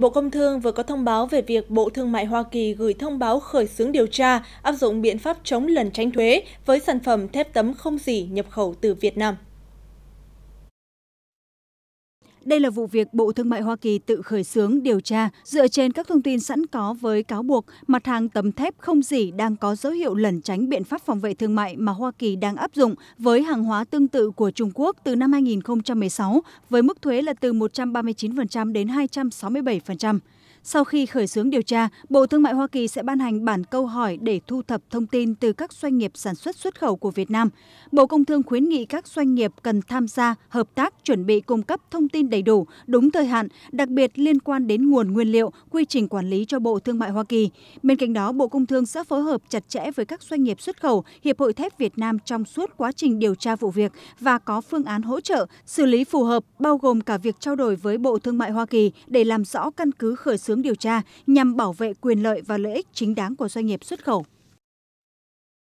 Bộ Công Thương vừa có thông báo về việc Bộ Thương mại Hoa Kỳ gửi thông báo khởi xướng điều tra áp dụng biện pháp chống lần tránh thuế với sản phẩm thép tấm không dỉ nhập khẩu từ Việt Nam. Đây là vụ việc Bộ Thương mại Hoa Kỳ tự khởi xướng điều tra dựa trên các thông tin sẵn có với cáo buộc mặt hàng tấm thép không dỉ đang có dấu hiệu lẩn tránh biện pháp phòng vệ thương mại mà Hoa Kỳ đang áp dụng với hàng hóa tương tự của Trung Quốc từ năm 2016 với mức thuế là từ 139% đến 267% sau khi khởi xướng điều tra bộ thương mại hoa kỳ sẽ ban hành bản câu hỏi để thu thập thông tin từ các doanh nghiệp sản xuất xuất khẩu của việt nam bộ công thương khuyến nghị các doanh nghiệp cần tham gia hợp tác chuẩn bị cung cấp thông tin đầy đủ đúng thời hạn đặc biệt liên quan đến nguồn nguyên liệu quy trình quản lý cho bộ thương mại hoa kỳ bên cạnh đó bộ công thương sẽ phối hợp chặt chẽ với các doanh nghiệp xuất khẩu hiệp hội thép việt nam trong suốt quá trình điều tra vụ việc và có phương án hỗ trợ xử lý phù hợp bao gồm cả việc trao đổi với bộ thương mại hoa kỳ để làm rõ căn cứ khởi xướng xướng điều tra nhằm bảo vệ quyền lợi và lợi ích chính đáng của doanh nghiệp xuất khẩu